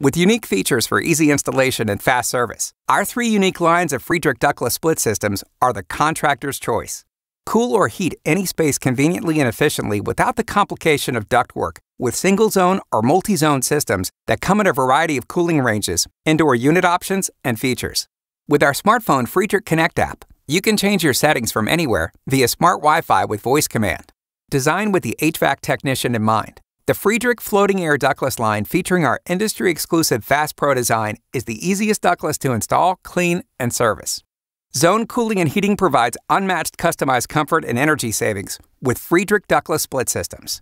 With unique features for easy installation and fast service, our three unique lines of Friedrich Duckless split systems are the contractor's choice. Cool or heat any space conveniently and efficiently without the complication of ductwork with single zone or multi zone systems that come in a variety of cooling ranges, indoor unit options, and features. With our smartphone Friedrich Connect app, you can change your settings from anywhere via smart Wi Fi with voice command. Designed with the HVAC technician in mind, the Friedrich floating air ductless line featuring our industry exclusive Fast Pro design is the easiest ductless to install, clean, and service. Zone cooling and heating provides unmatched customized comfort and energy savings with Friedrich ductless split systems.